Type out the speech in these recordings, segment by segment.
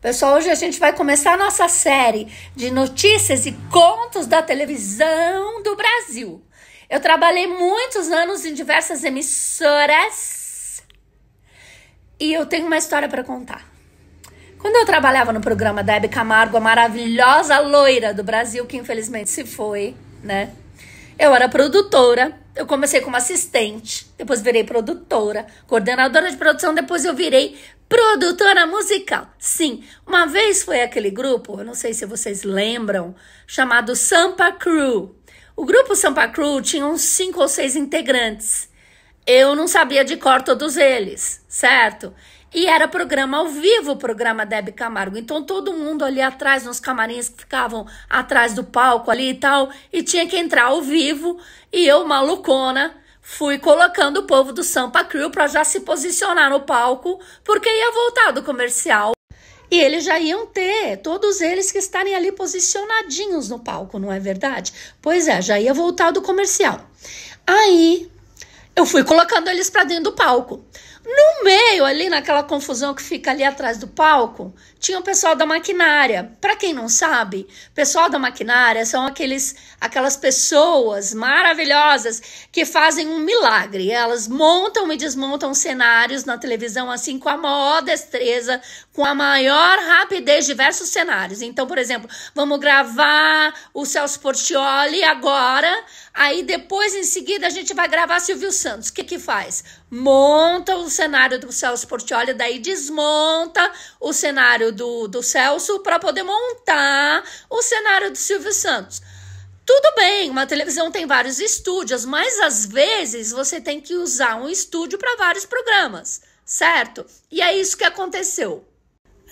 Pessoal, hoje a gente vai começar a nossa série de notícias e contos da televisão do Brasil. Eu trabalhei muitos anos em diversas emissoras e eu tenho uma história para contar. Quando eu trabalhava no programa da Hebe Camargo, a maravilhosa loira do Brasil, que infelizmente se foi, né? Eu era produtora, eu comecei como assistente, depois virei produtora, coordenadora de produção, depois eu virei produtora musical. Sim, uma vez foi aquele grupo, eu não sei se vocês lembram, chamado Sampa Crew. O grupo Sampa Crew tinha uns cinco ou seis integrantes eu não sabia de cor todos eles, certo? E era programa ao vivo, o programa Deb Camargo. Então todo mundo ali atrás, nos camarins que ficavam atrás do palco ali e tal, e tinha que entrar ao vivo. E eu, malucona, fui colocando o povo do Sampa Crew para já se posicionar no palco, porque ia voltar do comercial. E eles já iam ter, todos eles que estarem ali posicionadinhos no palco, não é verdade? Pois é, já ia voltar do comercial. Aí eu fui colocando eles para dentro do palco. No meio, ali naquela confusão que fica ali atrás do palco, tinha o pessoal da maquinária. Para quem não sabe, pessoal da maquinária são aqueles aquelas pessoas maravilhosas que fazem um milagre. Elas montam e desmontam cenários na televisão assim com a maior destreza, com a maior rapidez diversos cenários. Então, por exemplo, vamos gravar o Celso Portioli agora, aí depois em seguida a gente vai gravar Silvio Santos. O que que faz? Monta os cenário do Celso Portioli, daí desmonta o cenário do, do Celso para poder montar o cenário do Silvio Santos. Tudo bem, uma televisão tem vários estúdios, mas às vezes você tem que usar um estúdio para vários programas, certo? E é isso que aconteceu.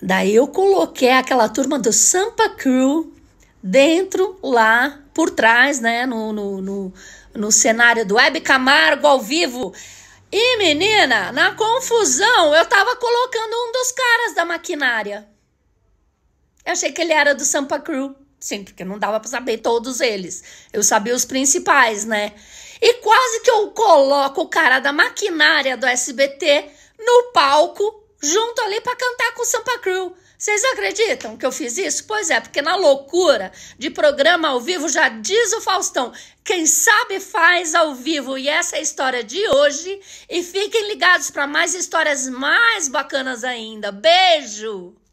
Daí eu coloquei aquela turma do Sampa Crew dentro lá por trás, né, no, no, no, no cenário do Web Camargo ao vivo. E menina, na confusão, eu tava colocando um dos caras da maquinária. Eu achei que ele era do Sampa Crew. Sim, porque não dava para saber todos eles. Eu sabia os principais, né? E quase que eu coloco o cara da maquinária do SBT no palco junto ali para cantar com o Sampa Crew. Vocês acreditam que eu fiz isso? Pois é, porque na loucura de programa ao vivo já diz o Faustão, quem sabe faz ao vivo. E essa é a história de hoje. E fiquem ligados para mais histórias mais bacanas ainda. Beijo!